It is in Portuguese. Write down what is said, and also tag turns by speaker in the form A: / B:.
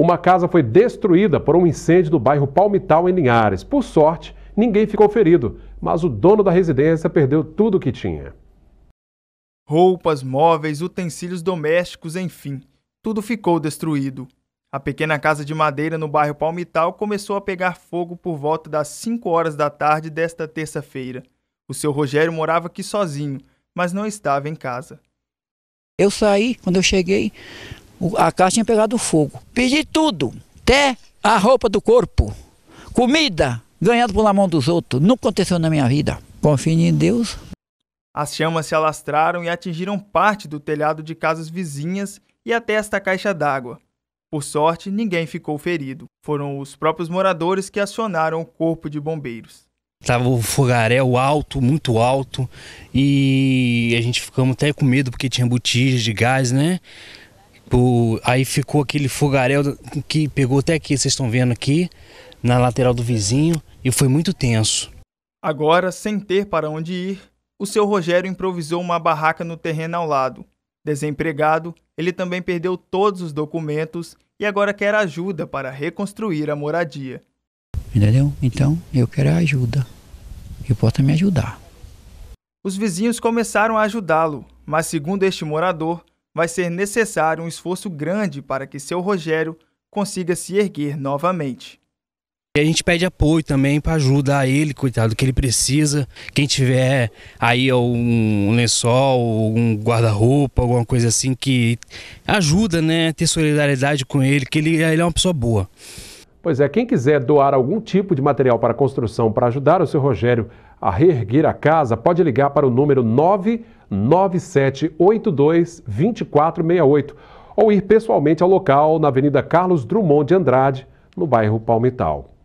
A: Uma casa foi destruída por um incêndio do bairro Palmital, em Linhares. Por sorte, ninguém ficou ferido, mas o dono da residência perdeu tudo o que tinha.
B: Roupas, móveis, utensílios domésticos, enfim, tudo ficou destruído. A pequena casa de madeira no bairro Palmital começou a pegar fogo por volta das 5 horas da tarde desta terça-feira. O seu Rogério morava aqui sozinho, mas não estava em casa.
C: Eu saí, quando eu cheguei, a casa tinha pegado fogo. Pedi tudo, até a roupa do corpo, comida, ganhado pela mão dos outros. Nunca aconteceu na minha vida. Confie em Deus.
B: As chamas se alastraram e atingiram parte do telhado de casas vizinhas e até esta caixa d'água. Por sorte, ninguém ficou ferido. Foram os próprios moradores que acionaram o corpo de bombeiros.
D: Tava o fogaréu alto, muito alto, e a gente ficamos até com medo porque tinha botijas de gás, né? O, tipo, aí ficou aquele fogaréu que pegou até aqui, vocês estão vendo aqui, na lateral do vizinho, e foi muito tenso.
B: Agora, sem ter para onde ir, o seu Rogério improvisou uma barraca no terreno ao lado. Desempregado, ele também perdeu todos os documentos e agora quer ajuda para reconstruir a moradia.
C: Entendeu? Então, eu quero ajuda. Que possa me ajudar.
B: Os vizinhos começaram a ajudá-lo, mas segundo este morador, vai ser necessário um esforço grande para que seu Rogério consiga se erguer novamente.
D: E a gente pede apoio também para ajudar ele, coitado, que ele precisa. Quem tiver aí um lençol, um guarda-roupa, alguma coisa assim que ajuda, né, ter solidariedade com ele, que
A: ele, ele é uma pessoa boa. Pois é, quem quiser doar algum tipo de material para construção para ajudar o seu Rogério a reerguer a casa, pode ligar para o número 99782 2468 ou ir pessoalmente ao local na Avenida Carlos Drummond de Andrade, no bairro Palmital.